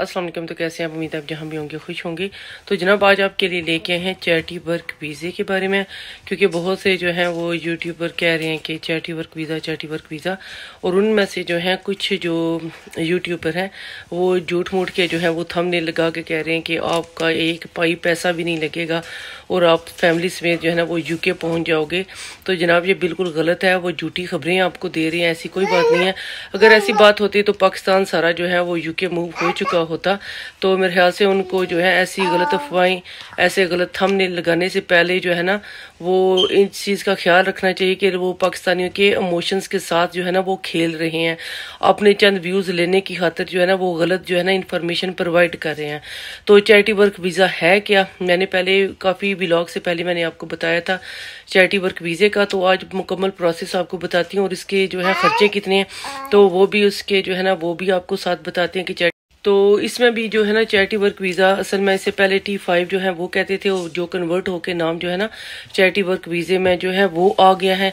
असलम तो कैसे आप उम्मीद आप जहाँ भी होंगे खुश होंगे तो जनाब आज आपके लिए लेके आए हैं चैटी वर्क वीज़े के बारे में क्योंकि बहुत से जो हैं वो यूट्यूबर कह रहे हैं कि charity work visa charity work visa और उनमें से जो हैं कुछ जो यूट्यूबर हैं वो झूठ मूठ के जो है वो थमने लगा के कह रहे हैं कि आपका एक पाई पैसा भी नहीं लगेगा और आप फैमिली समेत जो है ना वो यूके पहुँच जाओगे तो जनाब ये बिल्कुल गलत है वो झूठी खबरें आपको दे रही हैं ऐसी कोई बात नहीं है अगर ऐसी बात होती तो पाकिस्तान सारा जो है वो यूके मूव हो चुका होता तो मेरे ख्याल से उनको जो है ऐसी गलत हाँ। अफवाहें ऐसे गलत थम लगाने से पहले जो है ना वो इन चीज़ का ख्याल रखना चाहिए कि वो पाकिस्तानियों के इमोशंस के साथ जो है ना वो खेल रहे हैं अपने चंद व्यूज़ लेने की खातर जो है ना वो गलत जो है ना इन्फॉर्मेशन प्रोवाइड कर रहे हैं तो चैरिटी वर्क वीज़ा है क्या मैंने पहले काफ़ी ब्लॉग से पहले मैंने आपको बताया था चैरिटी वर्क वीज़े का तो आज मुकम्मल प्रोसेस आपको बताती हूँ और इसके जो है ख़र्चे कितने हैं तो वो भी उसके जो है ना वो भी आपको साथ बताते हैं कि तो इसमें भी जो है ना चैरिटी वर्क वीज़ा असल में इससे पहले टी फाइव जो है वो कहते थे जो कन्वर्ट होकर नाम जो है ना चैरिटी वर्क वीज़े में जो है वो आ गया है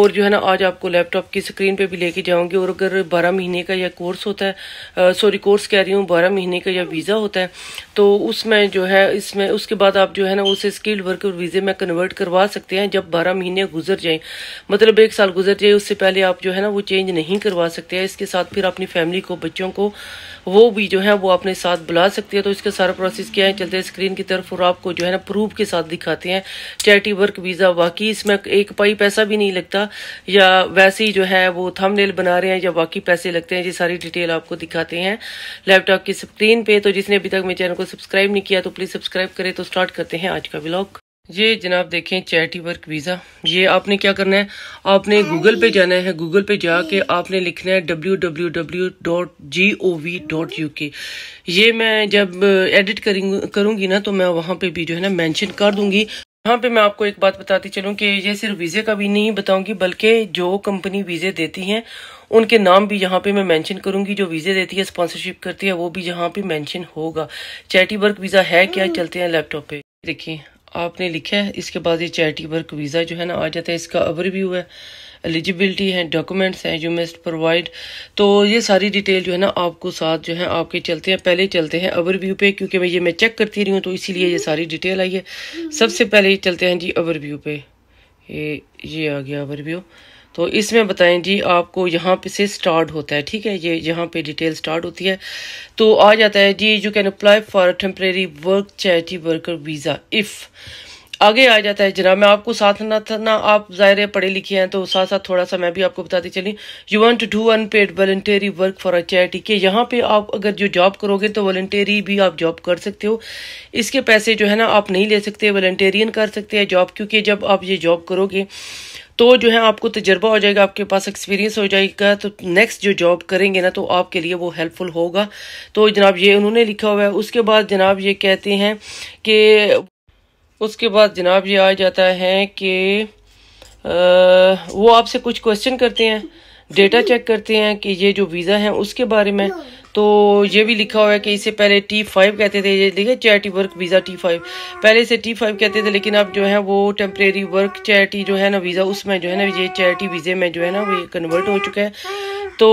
और जो है ना आज आपको लैपटॉप की स्क्रीन पे भी लेके जाऊंगी और अगर बारह महीने का या कोर्स होता है सॉरी कोर्स कह रही हूँ बारह महीने का या वीज़ा होता है तो उसमें जो है इसमें उसके बाद आप जो है ना उसे स्किल्ड वर्क वीज़े में कन्वर्ट करवा सकते हैं जब बारह महीने गुजर जाए मतलब एक साल गुजर जाए उससे पहले आप जो है ना वो चेंज नहीं करवा सकते हैं इसके साथ फिर अपनी फैमिली को बच्चों को वो भी जो है वो अपने साथ बुला सकती है तो इसका सारा प्रोसेस क्या है चलते स्क्रीन की तरफ और आपको जो है ना प्रूफ के साथ दिखाते हैं चैरिटी वर्क वीज़ा बाकी इसमें एक पाई पैसा भी नहीं लगता या वैसे ही जो है वो थम बना रहे हैं या बाकी पैसे लगते हैं ये सारी डिटेल आपको दिखाते हैं लैपटॉप की स्क्रीन पे तो जिसने अभी तक मेरे चैनल को सब्सक्राइब नहीं किया तो प्लीज़ सब्सक्राइब करें तो स्टार्ट करते हैं आज का ब्लॉग ये जनाब देखें चैरिटी वर्क वीज़ा ये आपने क्या करना है आपने गूगल पे जाना है गूगल पे जाके आपने लिखना है W W W dot G O V dot U K ये मैं जब एडिट करूँगी ना तो मैं वहाँ पे भी जो है ना मेंशन कर दूँगी यहाँ पे मैं आपको एक बात बताती चलूँ कि ये सिर्फ वीज़े का भी नहीं बताऊँगी बल्कि जो कंपनी वीज़े देती हैं उनके नाम भी यहाँ पे मैं मेंशन करूंगी जो वीज़े देती है स्पॉन्सरशिप करती है वो भी यहाँ पे मेंशन होगा चैटी वर्क वीज़ा है क्या हम्म। चलते हैं लैपटॉप पे देखिए आपने लिखा है इसके बाद ये चैरिटी वर्क वीज़ा जो है ना आ जाता है इसका ओवरव्यू है एलिजिबिलिटी है डॉक्यूमेंट्स हैं यू मस्ट प्रोवाइड तो ये सारी डिटेल जो है ना आपको साथ जो है आपके चलते हैं पहले चलते हैं ओवरव्यू पे क्योंकि मैं ये मैं चेक करती रही हूँ तो इसीलिए ये सारी डिटेल आई है सबसे पहले चलते हैं जी ओवरव्यू पे ये ये आ गया ओवरव्यू तो इसमें बताएं जी आपको यहाँ पे से स्टार्ट होता है ठीक है ये यहाँ पे डिटेल स्टार्ट होती है तो आ जाता है जी you can apply for temporary work charity worker visa if आगे आ जाता है जना मैं आपको साथ ना था ना आप ज़ाहिर पढ़े लिखे हैं तो साथ साथ थोड़ा सा मैं भी आपको बताती चली you want to do unpaid voluntary work for a charity के यहाँ पे आप अगर जो जॉब करोगे तो वॉल्टरी भी आप जॉब कर सकते हो इसके पैसे जो है ना आप नहीं ले सकते वॉल्टरियन कर सकते हैं जॉब क्योंकि जब आप ये जॉब करोगे तो जो है आपको तजर्बा हो जाएगा आपके पास एक्सपीरियंस हो जाएगा तो नेक्स्ट जो जॉब करेंगे ना तो आपके लिए वो हेल्पफुल होगा तो जनाब ये उन्होंने लिखा हुआ है उसके बाद जनाब ये कहते हैं कि उसके बाद जनाब ये आ जाता है कि वो आपसे कुछ क्वेश्चन करते हैं डेटा चेक करते हैं कि ये जो वीज़ा है उसके बारे में तो ये भी लिखा हुआ है कि इसे पहले टी फाइव कहते थे ये देखिए charity work visa T five पहले इसे टी फाइव कहते थे लेकिन अब जो है वो टेम्परेरी वर्क चैरिटी जो है ना वीज़ा उसमें जो है ना ये चैरिटी वीज़े में जो है ना वो कन्वर्ट हो चुका है तो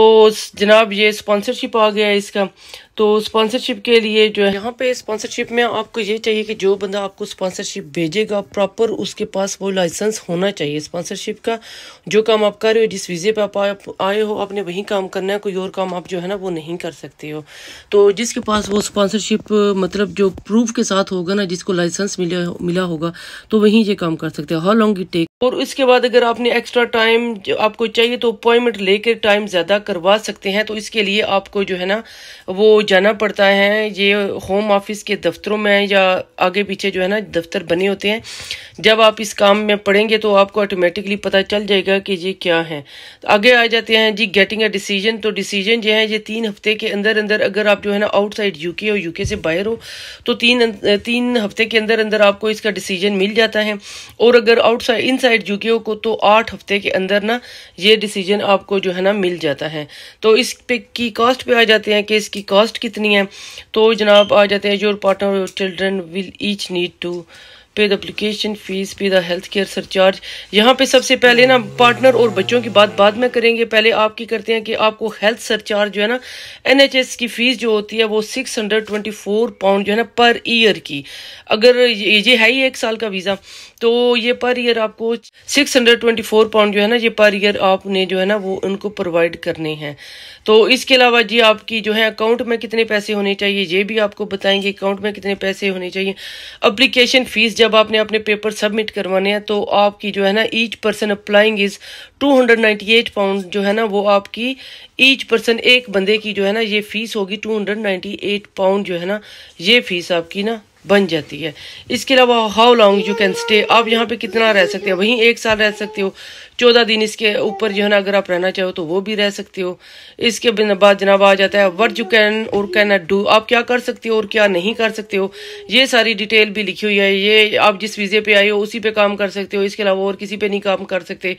जनाब ये स्पॉन्सरशिप आ गया है इसका तो स्पॉन्सरशिप के लिए जो है यहाँ पे स्पॉन्सरशिप में आपको ये चाहिए कि जो बंदा आपको स्पॉन्सरशिप भेजेगा प्रॉपर उसके पास वो लाइसेंस होना चाहिए स्पॉन्सरशिप का जो काम आप कर रहे हो जिस वीज़े पे आप आए हो आपने वही काम करना है कोई और काम आप जो है ना वो नहीं कर सकते हो तो जिसके पास वो स्पॉन्सरशिप मतलब जो प्रूफ के साथ होगा ना जिसको लाइसेंस मिला मिला होगा तो वहीं ये काम कर सकते हो हाउ लॉन्ग इट टेक और इसके बाद अगर आपने एक्स्ट्रा टाइम आपको चाहिए तो अपॉइंटमेंट लेकर टाइम ज़्यादा करवा सकते हैं तो इसके लिए आपको जो है ना वो जाना पड़ता है ये होम ऑफिस के दफ्तरों में या आगे पीछे जो है ना दफ्तर बने होते हैं जब आप इस काम में पढ़ेंगे तो आपको ऑटोमेटिकली पता चल जाएगा कि ये क्या है आगे आ जाते हैं जी गेटिंग अ डिसीजन तो डिसीजन जो है ये तीन हफ्ते के अंदर अंदर अगर आप जो है ना आउटसाइड यूके और यूके से बाहर हो तो तीन अं, तीन हफ्ते के अंदर अंदर आपको इसका डिसीजन मिल जाता है और अगर आउटसाइड साइड यूके को तो आठ हफ्ते के अंदर ना ये डिसीजन आपको जो है ना मिल जाता है तो इस पे की कॉस्ट पे आ जाते हैं कि इसकी कॉस्ट कॉस्ट कितनी है तो जनाब आ जाते हैं your partner your children will each need to pay the application fee pay the health care surcharge यहाँ पे सबसे पहले ना पार्टनर और बच्चों की बात बाद में करेंगे पहले आपकी करते हैं कि आपको हेल्थ सरचार्ज जो है ना एनएचएस की फीस जो होती है वो 624 पाउंड जो है ना पर ईयर की अगर ये है ही एक साल का वीज़ा तो ये पर ईयर आपको 624 पाउंड जो है ना ये पर ईयर आपने जो है ना वो उनको प्रोवाइड करने हैं तो इसके अलावा जी आपकी जो है अकाउंट में कितने पैसे होने चाहिए ये भी आपको बताएंगे अकाउंट में कितने पैसे होने चाहिए अप्लीकेशन फ़ीस जब आपने अपने पेपर सबमिट करवाने हैं तो आपकी जो है ना each person applying is two pound जो है ना वो आपकी ईच पर्सन एक बंदे की जो है ना ये फ़ीस होगी टू पाउंड जो है ना ये फ़ीस आपकी ना बन जाती है इसके अलावा how long you can stay आप यहाँ पे कितना रह सकते हो वहीं एक साल रह सकते हो चौदह दिन इसके ऊपर जो है ना अगर आप रहना चाहो तो वो भी रह सकते हो इसके बाद जनाब आ जाता है वट यू कैन और कैन नॉट डू आप क्या कर सकते हो और क्या नहीं कर सकते हो ये सारी डिटेल भी लिखी हुई है ये आप जिस वीज़े पे आए हो उसी पे काम कर सकते हो इसके अलावा और किसी पे नहीं काम कर सकते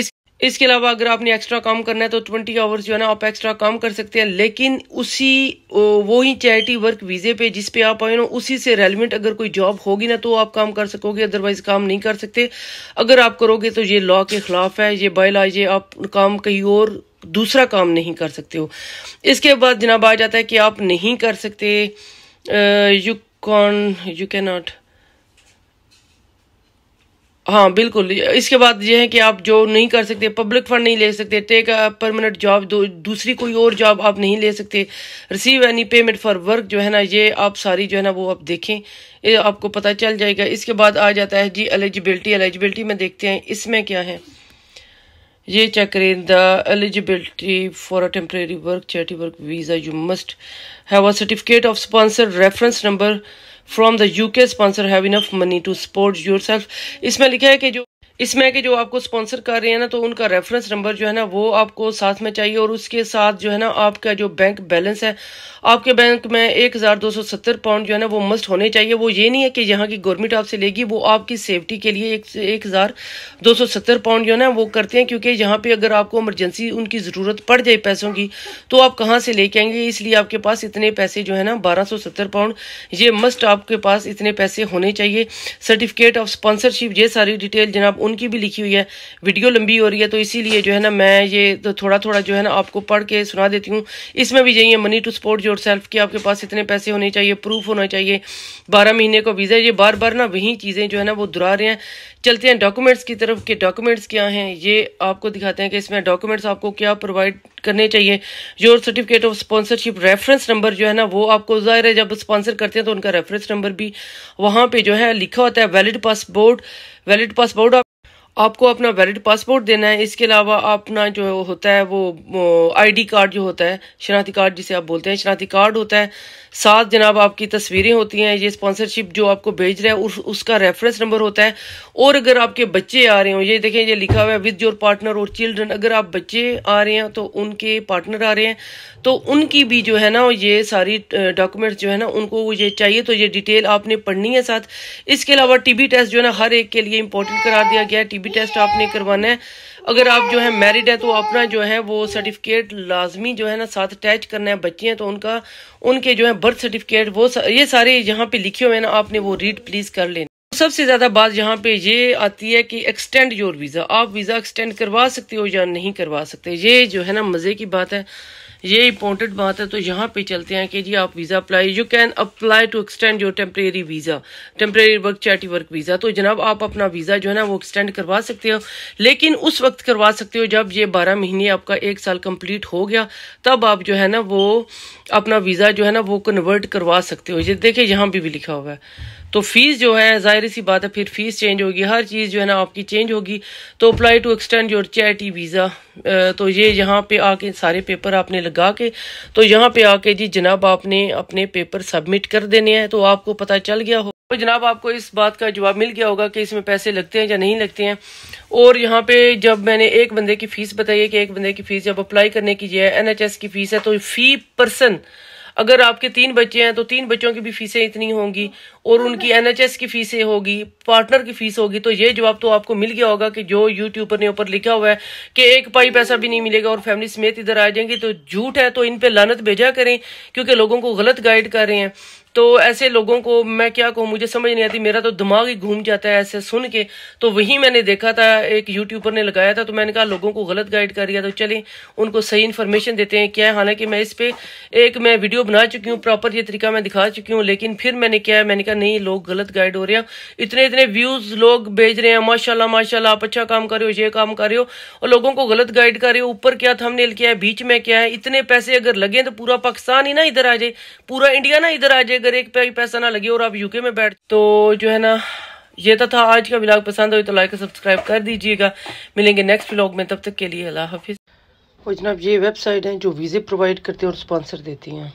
इस इसके अलावा अगर आपने एक्स्ट्रा काम करना है तो ट्वेंटी आवर्स जो है ना आप एक्स्ट्रा काम कर सकते हैं लेकिन उसी वो ही चैरिटी वर्क वीज़े पे जिस पे आप आए ना उसी से रेलिवेंट अगर कोई जॉब होगी ना तो आप काम कर सकोगे अदरवाइज़ काम नहीं कर सकते अगर आप करोगे तो ये लॉ के ख़िलाफ़ है ये बाई लॉ ये आप काम कहीं और दूसरा काम नहीं कर सकते हो इसके बाद जनाब आ जाता है कि आप नहीं कर सकते you can you cannot हाँ बिल्कुल इसके बाद ये है कि आप जो नहीं कर सकते पब्लिक फंड नहीं ले सकते टेक परमानेंट जॉब दूसरी कोई और जॉब आप नहीं ले सकते receive any payment for work जो है ना ये आप सारी जो है ना वो आप देखें ये आपको पता चल जाएगा इसके बाद आ जाता है जी एलिजिबिलिटी एलिजिबिलिटी में देखते हैं इसमें क्या है ये चेक करें the eligibility for a temporary work charity work visa you must have a certificate of sponsor reference number from the UK sponsor have enough money to support your इसमें लिखा है कि जो इसमें कि जो आपको स्पॉन्सर कर रहे हैं ना तो उनका रेफरेंस नंबर जो है ना वो आपको साथ में चाहिए और उसके साथ जो है ना आपका जो बैंक बैलेंस है आपके बैंक में एक हज़ार दो सौ सत्तर पाउंड जो है ना वो मस्ट होने चाहिए वो ये नहीं है कि यहाँ की गवर्नमेंट आपसे लेगी वो आपकी सेफ्टी के लिए एक एक हज़ार दो सौ सत्तर पाउंड जो है ना वो करते हैं क्योंकि यहाँ पे अगर आपको इमरजेंसी उनकी ज़रूरत पड़ जाए पैसों की तो आप कहाँ से लेके आएंगे इसलिए आपके पास इतने पैसे जो है ना बारह सौ सत्तर पाउंड ये मस्ट आपके पास इतने पैसे होने चाहिए सर्टिफिकेट ऑफ स्पॉन्सरशिप ये सारी डिटेल जनाब उनकी भी लिखी हुई है वीडियो लंबी हो रही है तो इसीलिए जो है ना मैं ये तो थोड़ा थोड़ा जो है ना आपको पढ़ के सुना देती हूँ इसमें भी यही है money to support yourself कि आपके पास इतने पैसे होने चाहिए प्रूफ होना चाहिए बारह महीने का वीज़ा ये बार बार ना वही चीज़ें जो है ना वो दुरा रहे हैं चलते हैं डॉक्यूमेंट्स की तरफ के डॉक्यूमेंट्स क्या हैं ये आपको दिखाते हैं कि इसमें डॉक्यूमेंट्स आपको क्या प्रोवाइड करने चाहिए your certificate of sponsorship reference number जो है ना वो आपको जाहिर है जब स्पॉन्सर करते हैं तो उनका रेफरेंस नंबर भी वहां पे जो है लिखा होता है वैलिड पासपोर्ट वैलिड पासपोर्ट आपको अपना वैलिड पासपोर्ट देना है इसके अलावा अपना जो होता है वो आईडी कार्ड जो होता है शनाती कार्ड जिसे आप बोलते हैं शनाती कार्ड होता है साथ जनाब आपकी तस्वीरें होती हैं ये स्पॉन्सरशिप जो आपको भेज रहा है उस, उसका रेफरेंस नंबर होता है और अगर आपके बच्चे आ रहे हो ये देखें ये लिखा हुआ है विद योर पार्टनर और चिल्ड्रन अगर आप बच्चे आ रहे हैं तो उनके पार्टनर आ रहे हैं तो उनकी भी जो है ना ये सारी डॉक्यूमेंट्स जो है ना उनको ये चाहिए तो ये डिटेल आपने पढ़नी है साथ इसके अलावा टीबी टेस्ट जो है ना हर एक के लिए इंपॉर्टेंट करार दिया गया है टीबी टेस्ट आपने करवाना है अगर आप जो है मैरिड है तो अपना जो है वो सर्टिफिकेट लाजमी जो है ना साथ अटैच करना है बच्चे हैं तो उनका उनके जो है बर्थ सर्टिफिकेट वो सा, ये सारे यहाँ पे लिखे हुए हैं ना आपने वो रीड प्लीज कर लेना तो सबसे ज़्यादा बात यहाँ पे ये आती है कि एक्सटेंड योर वीज़ा आप वीज़ा एक्सटेंड करवा सकते हो या नहीं करवा सकते ये जो है ना मज़े की बात है ये इंपॉर्टेंट बात है तो यहाँ पे चलते हैं कि जी आप visa apply you can apply to extend your temporary visa temporary work chatty work visa तो जनाब आप अपना वीज़ा जो है ना वो एक्सटेंड करवा सकते हो लेकिन उस वक्त करवा सकते हो जब ये बारह महीने आपका एक साल कम्प्लीट हो गया तब आप जो है ना वो अपना वीज़ा जो है ना वो कन्वर्ट करवा सकते हो ये देखिए यहाँ भी, भी लिखा हुआ है तो फीस जो है जाहिर सी बात है फिर फीस चेंज होगी हर चीज़ जो है ना आपकी चेंज होगी तो apply to extend your chatty visa तो ये यहाँ पे आके सारे पेपर आपने लगा के तो यहाँ पे आके जी जनाब आपने अपने पेपर सबमिट कर देने हैं तो आपको पता चल गया हो तो जनाब आपको इस बात का जवाब मिल गया होगा कि इसमें पैसे लगते हैं या नहीं लगते हैं और यहाँ पे जब मैंने एक बंदे की फ़ीस बताई है कि एक बंदे की फ़ीस जब अप्लाई करने की है एनएचएस की फ़ीस है तो फ़ी पर्सन अगर आपके तीन बच्चे हैं तो तीन बच्चों की भी फीसें इतनी होंगी और हाँ, उनकी एनएचएस की फीसें होगी पार्टनर की फीस होगी तो ये जवाब तो आपको मिल गया होगा कि जो यूट्यूबर ने ऊपर लिखा हुआ है कि एक पाई पैसा भी नहीं मिलेगा और फैमिली समेत इधर आ जाएंगे तो झूठ है तो इन पर लानत भेजा करें क्योंकि लोगों को गलत गाइड कर रहे हैं तो ऐसे लोगों को मैं क्या कहूँ मुझे समझ नहीं आती मेरा तो दिमाग ही घूम जाता है ऐसे सुन के तो वही मैंने देखा था एक यूट्यूबर ने लगाया था तो मैंने कहा लोगों को गलत गाइड कर दिया तो चलें उनको सही इन्फॉर्मेशन देते हैं क्या है हालांकि मैं इस पर एक मैं वीडियो बना चुकी हूँ प्रॉपर ये तरीका मैं दिखा चुकी हूँ लेकिन फिर मैंने क्या है मैंने कहा नहीं लोग गलत गाइड हो रहे हैं इतने इतने व्यूज़ लोग भेज रहे हैं माशाला माशाला आप अच्छा काम कर रहे हो ये काम कर रहे हो और लोगों को गलत गाइड कर रहे हो ऊपर क्या थमनेल किया है बीच में क्या है इतने पैसे अगर लगे तो पूरा पाकिस्तान ही ना इधर आ जाए पूरा इंडिया ना इधर आ जाए अगर एक पे पैसा ना लगे और आप यूके में बैठ तो जो है ना ये तो था आज का ब्लॉग पसंद हो तो लाइक और सब्सक्राइब कर दीजिएगा मिलेंगे नेक्स्ट ब्लॉग में तब तक के लिए अल्लाह हाफिज़ और जनाब ये वेबसाइट हैं जो वीज़े प्रोवाइड करती हैं और स्पॉन्सर देती हैं